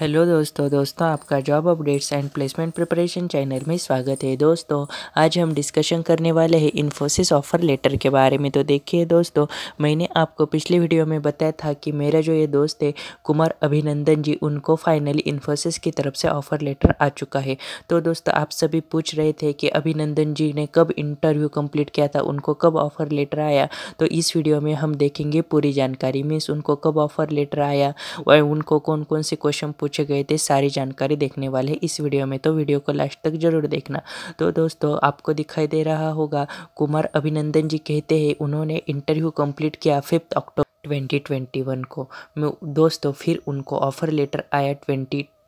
hello दोस्तों दोस्तों आपका job updates and placement preparation channel में स्वागत है दोस्तों आज हम डिस्कशन करने वाले हैं इन्फोसिस ऑफ़र लेटर के बारे में तो देखिए दोस्तों मैंने आपको पिछले वीडियो में बताया था कि मेरा जो ये दोस्त है कुमार अभिनंदन जी उनको फाइनली इन्फोसिस की तरफ से ऑफ़र लेटर आ चुका है तो दोस्तों आप सभी पूछ रहे थे कि अभिनंदन जी ने कब इंटरव्यू कम्प्लीट किया था उनको कब ऑफ़र लेटर आया तो इस वीडियो में हम देखेंगे पूरी जानकारी मीन्स उनको कब ऑफ़र लेटर आया और उनको कौन कौन से क्वेश्चन पूछे गए थे सारी जानकारी देखने वाले इस वीडियो में तो वीडियो को लास्ट तक जरूर देखना तो दोस्तों आपको दिखाई दे रहा होगा कुमार अभिनंदन जी कहते हैं उन्होंने इंटरव्यू कंप्लीट किया फिफ्थ अक्टूबर 2021 को दोस्तों फिर उनको ऑफर लेटर आया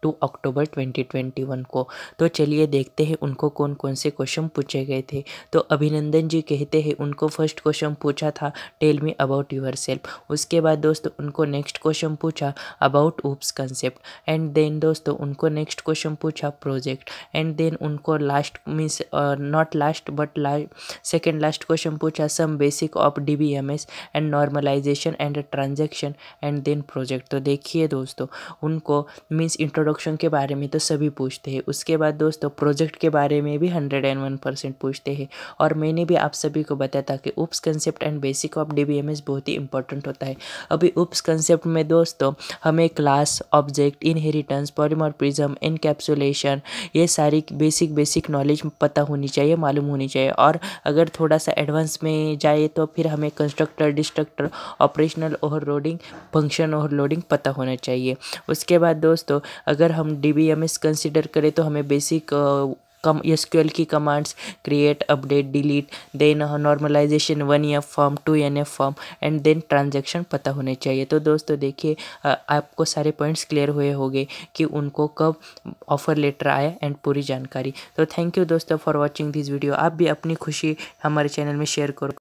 टू अक्टूबर 2021 को तो चलिए देखते हैं उनको कौन कौन से क्वेश्चन पूछे गए थे तो अभिनंदन जी कहते हैं उनको फर्स्ट क्वेश्चन पूछा था tell me about yourself उसके बाद दोस्तों उनको नेक्स्ट क्वेश्चन पूछा about oops concept and then दोस्तों उनको नेक्स्ट क्वेश्चन पूछा प्रोजेक्ट एंड देन उनको last means not last but last second last question पूछा some basic of D B M S and normalization and transaction and then project तो देखिए दोस्तों उनको means इंट्रोड production के बारे में तो सभी पूछते हैं उसके बाद दोस्तों प्रोजेक्ट के बारे में भी हंड्रेड एंड वन परसेंट पूछते हैं और मैंने भी आप सभी को बताया था कि oops concept and basic of D बहुत ही इंपॉर्टेंट होता है अभी उप्स कंसेप्ट में दोस्तों हमें class object inheritance polymer encapsulation ये सारी बेसिक बेसिक नॉलेज पता होनी चाहिए मालूम होनी चाहिए और अगर थोड़ा सा एडवांस में जाए तो फिर हमें constructor destructor operational overloading function overloading पता होना चाहिए उसके बाद दोस्तों अगर हम D B M S consider करें तो हमें बेसिक कम एस की commands create update delete then normalization one E F form two N F form and then transaction पता होने चाहिए तो दोस्तों देखिए आपको सारे पॉइंट्स क्लियर हुए होंगे कि उनको कब ऑफर लेटर आया एंड पूरी जानकारी तो थैंक यू दोस्तों फॉर वॉचिंग दिस वीडियो आप भी अपनी खुशी हमारे चैनल में शेयर करो